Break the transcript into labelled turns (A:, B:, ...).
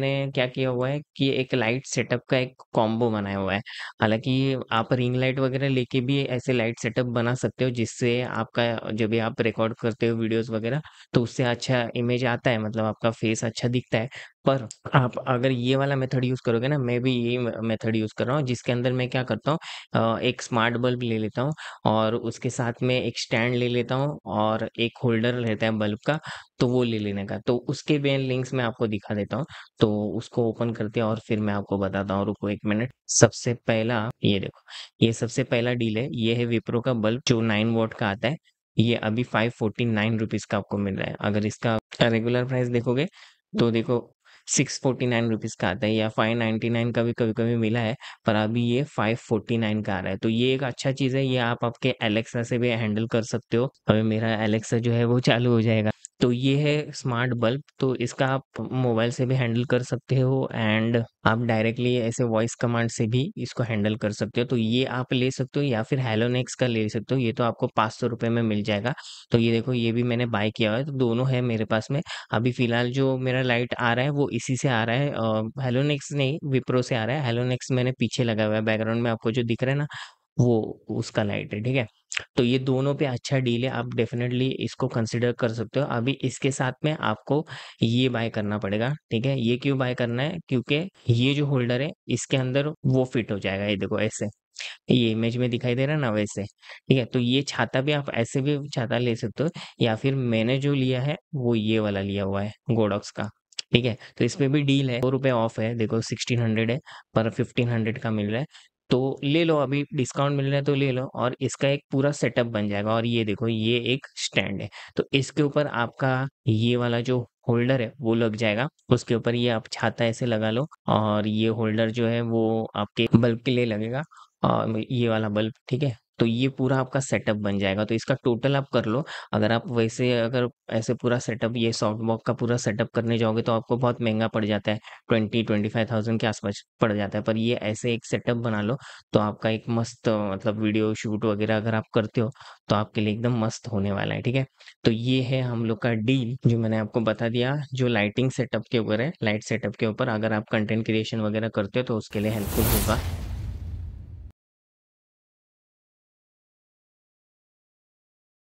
A: ने क्या किया हुआ है कि एक लाइट सेटअप का एक कॉम्बो बनाया हुआ है हालांकि आप रिंग लाइट वगैरह लेके भी ऐसे लाइट सेटअप बना सकते हो जिससे आपका जब भी आप रिकॉर्ड करते हो वीडियोस वगैरह तो उससे अच्छा इमेज आता है मतलब आपका फेस अच्छा दिखता है पर आप अगर ये वाला मेथड यूज़ करोगे ना मैं भी यही मेथड यूज़ कर रहा हूँ जिसके अंदर मैं क्या करता हूँ एक स्मार्ट बल्ब ले लेता हूँ और उसके साथ में एक स्टैंड ले लेता हूँ और एक होल्डर रहता है बल्ब का तो वो ले लेने का तो उसके बेन लिंक्स मैं आपको दिखा देता हूँ तो उसको ओपन करते हैं और फिर मैं आपको बताता हूँ रुको एक मिनट सबसे पहला ये देखो ये सबसे पहला डील है ये है विप्रो का बल्ब जो नाइन वोट का आता है ये अभी फाइव फोर्टी नाइन रुपीज़ का आपको मिल रहा है अगर इसका रेगुलर प्राइस देखोगे तो देखो सिक्स फोर्टी नाइन रुपीज़ का आता है या फाइव नाइन्टी नाइन का भी कभी कभी मिला है पर अभी ये फाइव फोर्टी नाइन का आ रहा है तो ये एक अच्छा चीज़ है ये आप आपके एलेक्सा से भी हैंडल कर सकते हो अभी मेरा एलेक्सा जो है वो चालू हो जाएगा तो ये है स्मार्ट बल्ब तो इसका आप मोबाइल से भी हैंडल कर सकते हो एंड आप डायरेक्टली ऐसे वॉइस कमांड से भी इसको हैंडल कर सकते हो तो ये आप ले सकते हो या फिर हेलोनेक्स का ले सकते हो ये तो आपको पाँच सौ रुपये में मिल जाएगा तो ये देखो ये भी मैंने बाय किया हुआ है तो दोनों है मेरे पास में अभी फ़िलहाल जो मेरा लाइट आ रहा है वो इसी से आ रहा है हेलोनेक्स नहीं विप्रो से आ रहा है हेलोनेक्स मैंने पीछे लगा हुआ है बैकग्राउंड में आपको जो दिख रहा है ना वो उसका लाइट है ठीक है तो ये दोनों पे अच्छा डील है आप डेफिनेटली इसको कंसिडर कर सकते हो अभी इसके साथ में आपको ये बाय करना पड़ेगा ठीक है ये क्यों बाय करना है क्योंकि ये जो होल्डर है इसके अंदर वो फिट हो जाएगा ये देखो ऐसे ये इमेज में दिखाई दे रहा है ना वैसे ठीक है तो ये छाता भी आप ऐसे भी छाता ले सकते हो या फिर मैंने जो लिया है वो ये वाला लिया हुआ है गोडॉक्स का ठीक है तो इसमें भी डील है दो रुपए ऑफ है देखो सिक्सटीन हंड्रेड है पर फिफ्टीन हंड्रेड का मिल रहा है तो ले लो अभी डिस्काउंट मिल रहा है तो ले लो और इसका एक पूरा सेटअप बन जाएगा और ये देखो ये एक स्टैंड है तो इसके ऊपर आपका ये वाला जो होल्डर है वो लग जाएगा उसके ऊपर ये आप छाता ऐसे लगा लो और ये होल्डर जो है वो आपके बल्ब के लिए लगेगा और ये वाला बल्ब ठीक है तो ये पूरा आपका सेटअप बन जाएगा तो इसका टोटल आप कर लो अगर आप वैसे अगर ऐसे पूरा सेटअप ये सॉफ्ट बॉक का पूरा सेटअप करने जाओगे तो आपको बहुत महंगा पड़ जाता है ट्वेंटी ट्वेंटी फाइव थाउजेंड के आसपास पड़ जाता है पर ये ऐसे एक सेटअप बना लो तो आपका एक मस्त मतलब वीडियो शूट वगैरह अगर आप करते हो तो आपके लिए एकदम मस्त होने वाला है ठीक है तो ये है हम लोग का डील जो मैंने आपको बता दिया जो लाइटिंग सेटअप के ऊपर है लाइट सेटअप के ऊपर अगर आप कंटेंट क्रिएशन वगैरह करते हो तो उसके लिए हेल्पफुल होगा